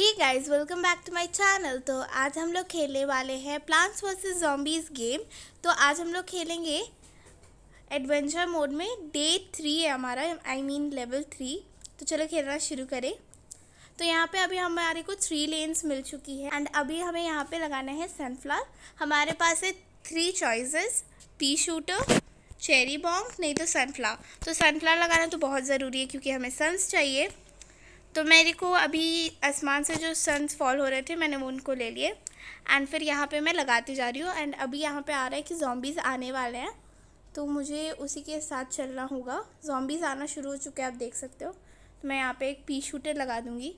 he guys welcome back to my channel तो आज हम लोग खेलने वाले हैं प्लांट्स वर्सेज जॉम्बीज गेम तो आज हम लोग खेलेंगे एडवेंचर मोड में डे थ्री है हमारा आई मीन लेवल थ्री तो चलो खेलना शुरू करें तो यहाँ पे अभी हमारे को थ्री लेन्स मिल चुकी है एंड अभी हमें यहाँ पे लगाना है सनफ्लावर हमारे पास है three choices peashooter cherry bomb नहीं तो सनफ्लावर तो सनफ्लावर लगाना तो बहुत ज़रूरी है क्योंकि हमें सन्स चाहिए तो मेरे को अभी आसमान से जो सन्स फॉल हो रहे थे मैंने वो उनको ले लिए एंड फिर यहाँ पे मैं लगाती जा रही हूँ एंड अभी यहाँ पे आ रहा है कि जॉम्बीज़ आने वाले हैं तो मुझे उसी के साथ चलना होगा जॉम्बीज़ आना शुरू हो चुके हैं आप देख सकते हो तो मैं यहाँ पे एक पी शूटर लगा दूँगी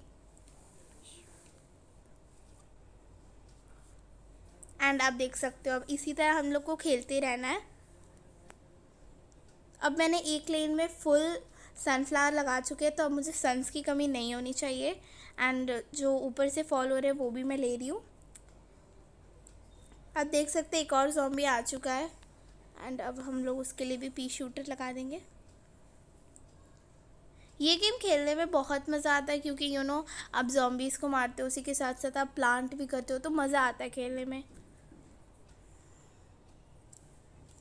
एंड आप देख सकते हो अब इसी तरह हम लोग को खेलते रहना है अब मैंने एक लेन में फुल सनफ्लावर लगा चुके हैं तो अब मुझे सन्स की कमी नहीं होनी चाहिए एंड जो ऊपर से फॉल हो रहे हैं वो भी मैं ले रही हूँ आप देख सकते हैं एक और जॉम्बी आ चुका है एंड अब हम लोग उसके लिए भी पी शूटर लगा देंगे ये गेम खेलने में बहुत मज़ा आता है क्योंकि यू you नो know, आप जॉम्बीज़ को मारते हो उसी के साथ साथ आप प्लांट भी करते हो तो मज़ा आता है खेलने में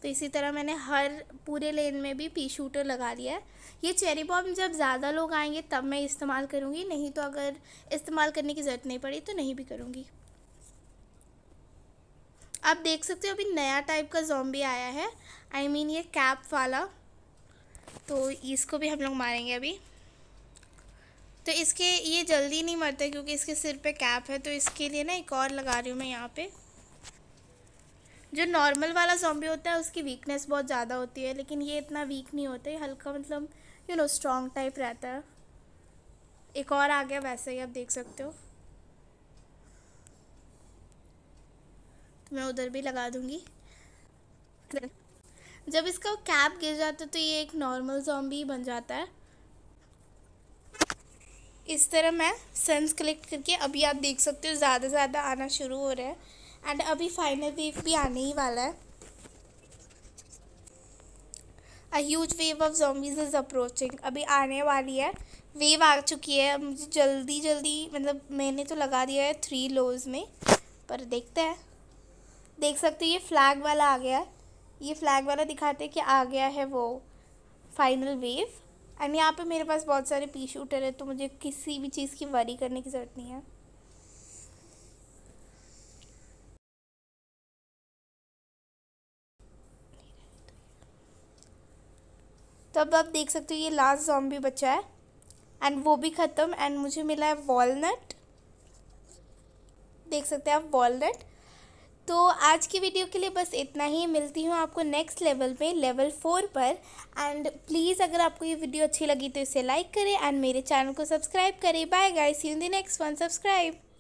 तो इसी तरह मैंने हर पूरे लेन में भी पी शूटर लगा लिया है ये चेरी बॉम जब ज़्यादा लोग आएंगे तब मैं इस्तेमाल करूँगी नहीं तो अगर इस्तेमाल करने की ज़रूरत नहीं पड़ी तो नहीं भी करूँगी आप देख सकते हो अभी नया टाइप का जॉम्बी आया है आई I मीन mean, ये कैप वाला तो इसको भी हम लोग मारेंगे अभी तो इसके ये जल्दी नहीं मरते क्योंकि इसके सिर पे कैप है तो इसके लिए ना एक और लगा रही हूँ मैं यहाँ पे जो नॉर्मल वाला जॉम्बी होता है उसकी वीकनेस बहुत ज़्यादा होती है लेकिन ये इतना वीक नहीं होता है हल्का मतलब यू नो स्ट्रॉन्ग टाइप रहता है एक और आ गया वैसे ही आप देख सकते हो तो मैं उधर भी लगा दूँगी जब इसका कैप गिर जाता है तो ये एक नॉर्मल जॉम्बी बन जाता है इस तरह मैं सन्स कलेक्ट करके अभी आप देख सकते हो ज़्यादा ज़्यादा आना शुरू हो रहा है एंड अभी फाइनल वेव भी आने ही वाला है a huge wave of zombies is approaching अभी आने वाली है वेव आ चुकी है मुझे जल्दी जल्दी मतलब मैंने तो लगा दिया है थ्री लोज में पर देखते हैं देख सकते हो ये फ्लैग वाला आ गया है ये फ्लैग वाला दिखाते हैं कि आ गया है वो फाइनल वेव एंड यहाँ पे मेरे पास बहुत सारे पी शूटर है तो मुझे किसी भी चीज़ की वरी करने की ज़रूरत नहीं है तो अब आप देख सकते हो ये लास्ट जॉम्बी बचा है एंड वो भी ख़त्म एंड मुझे मिला है वॉलनट देख सकते हैं आप वॉलनट तो आज की वीडियो के लिए बस इतना ही मिलती हूँ आपको नेक्स्ट लेवल में लेवल फोर पर एंड प्लीज़ अगर आपको ये वीडियो अच्छी लगी तो इसे लाइक करें एंड मेरे चैनल को सब्सक्राइब करें bye guys see in the next one subscribe